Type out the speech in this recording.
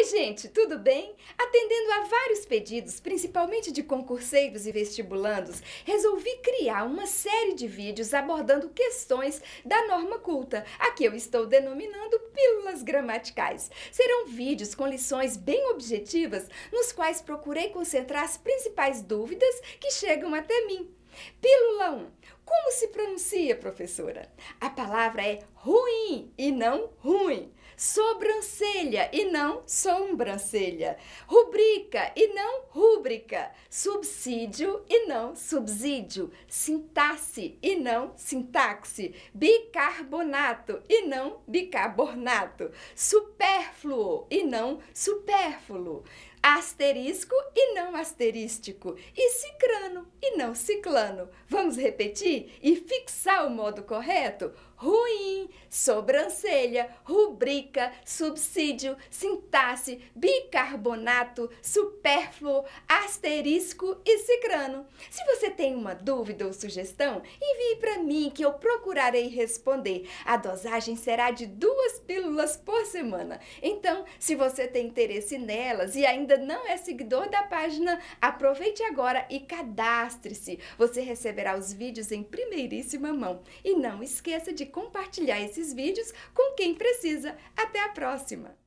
Oi, gente, tudo bem? Atendendo a vários pedidos, principalmente de concurseiros e vestibulandos, resolvi criar uma série de vídeos abordando questões da norma culta, a que eu estou denominando Pílulas Gramaticais. Serão vídeos com lições bem objetivas, nos quais procurei concentrar as principais dúvidas que chegam até mim. Pílula 1. Como se pronuncia, professora? A palavra é ruim e não ruim sobrancelha e não sobrancelha, rubrica e não rúbrica, subsídio e não subsídio, sintaxe e não sintaxe, bicarbonato e não bicarbonato, supérfluo e não supérfluo asterisco e não asterístico, e cicrano e não ciclano. Vamos repetir e fixar o modo correto? Ruim, sobrancelha, rubrica, subsídio, sintaxe, bicarbonato, supérfluo, asterisco e cicrano. Se você tem uma dúvida ou sugestão, envie para mim que eu procurarei responder. A dosagem será de duas pílulas por semana. Então, se você tem interesse nelas e ainda não é seguidor da página, aproveite agora e cadastre-se. Você receberá os vídeos em primeiríssima mão. E não esqueça de compartilhar esse esses vídeos com quem precisa. Até a próxima!